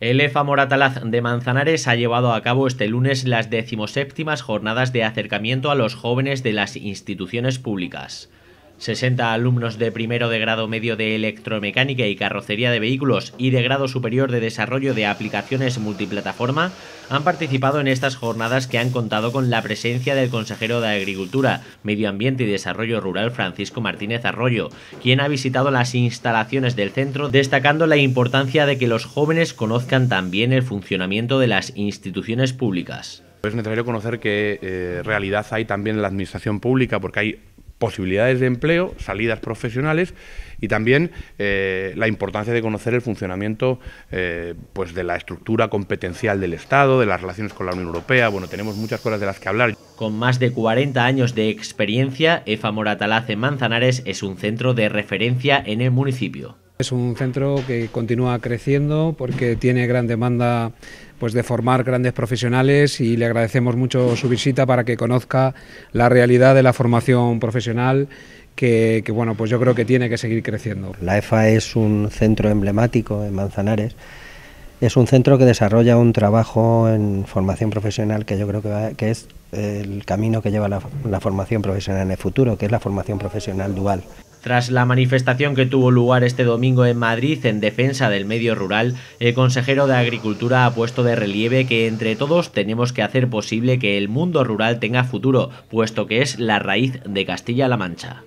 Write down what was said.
El EFA Moratalaz de Manzanares ha llevado a cabo este lunes las decimoséptimas jornadas de acercamiento a los jóvenes de las instituciones públicas. 60 alumnos de primero de grado medio de electromecánica y carrocería de vehículos y de grado superior de desarrollo de aplicaciones multiplataforma han participado en estas jornadas que han contado con la presencia del consejero de Agricultura, Medio Ambiente y Desarrollo Rural Francisco Martínez Arroyo, quien ha visitado las instalaciones del centro destacando la importancia de que los jóvenes conozcan también el funcionamiento de las instituciones públicas. Es necesario conocer qué eh, realidad hay también en la administración pública porque hay posibilidades de empleo, salidas profesionales y también eh, la importancia de conocer el funcionamiento eh, pues de la estructura competencial del Estado, de las relaciones con la Unión Europea. Bueno, tenemos muchas cosas de las que hablar. Con más de 40 años de experiencia, EFA Moratalaz Manzanares es un centro de referencia en el municipio. Es un centro que continúa creciendo porque tiene gran demanda pues de formar grandes profesionales y le agradecemos mucho su visita para que conozca la realidad de la formación profesional que, bueno, pues yo creo que tiene que seguir creciendo. La EFA es un centro emblemático en Manzanares. Es un centro que desarrolla un trabajo en formación profesional que yo creo que, es el camino que lleva la formación profesional en el futuro, que es la formación profesional dual. Tras la manifestación que tuvo lugar este domingo en Madrid en defensa del medio rural, el consejero de Agricultura ha puesto de relieve que entre todos tenemos que hacer posible que el mundo rural tenga futuro, puesto que es la raíz de Castilla-La Mancha.